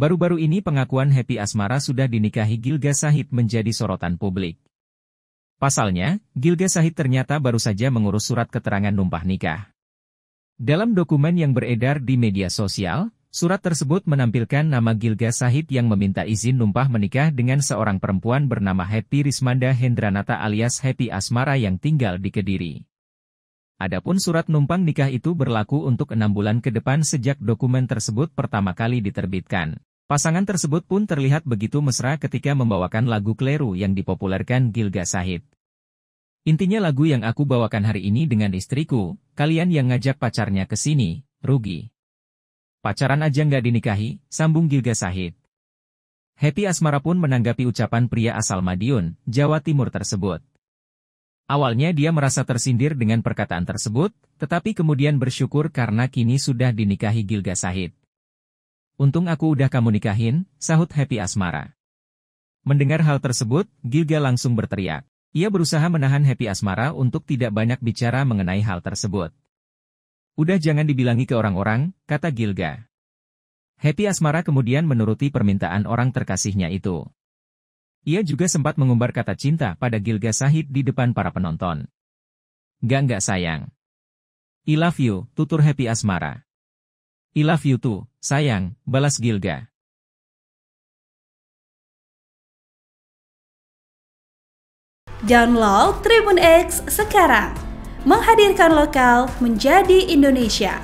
Baru-baru ini pengakuan Happy Asmara sudah dinikahi Gilga Sahid menjadi sorotan publik. Pasalnya, Gilga Sahid ternyata baru saja mengurus surat keterangan numpah nikah. Dalam dokumen yang beredar di media sosial, surat tersebut menampilkan nama Gilga Sahid yang meminta izin numpah menikah dengan seorang perempuan bernama Happy Rismanda Hendranata alias Happy Asmara yang tinggal di Kediri. Adapun surat numpang nikah itu berlaku untuk enam bulan ke depan sejak dokumen tersebut pertama kali diterbitkan. Pasangan tersebut pun terlihat begitu mesra ketika membawakan lagu Kleru yang dipopulerkan Gilga Sahid. Intinya lagu yang aku bawakan hari ini dengan istriku, kalian yang ngajak pacarnya ke sini, rugi. Pacaran aja nggak dinikahi, sambung Gilga Sahid. Happy Asmara pun menanggapi ucapan pria asal Madiun, Jawa Timur tersebut. Awalnya dia merasa tersindir dengan perkataan tersebut, tetapi kemudian bersyukur karena kini sudah dinikahi Gilga Sahid. Untung aku udah kamu nikahin, sahut Happy Asmara. Mendengar hal tersebut, Gilga langsung berteriak. Ia berusaha menahan Happy Asmara untuk tidak banyak bicara mengenai hal tersebut. Udah jangan dibilangi ke orang-orang, kata Gilga. Happy Asmara kemudian menuruti permintaan orang terkasihnya itu. Ia juga sempat mengumbar kata cinta pada Gilga Sahid di depan para penonton. Gak-gak sayang. I love you, tutur Happy Asmara. I love you too, sayang, balas Gilga. Download Tribun X sekarang. Menghadirkan lokal menjadi Indonesia.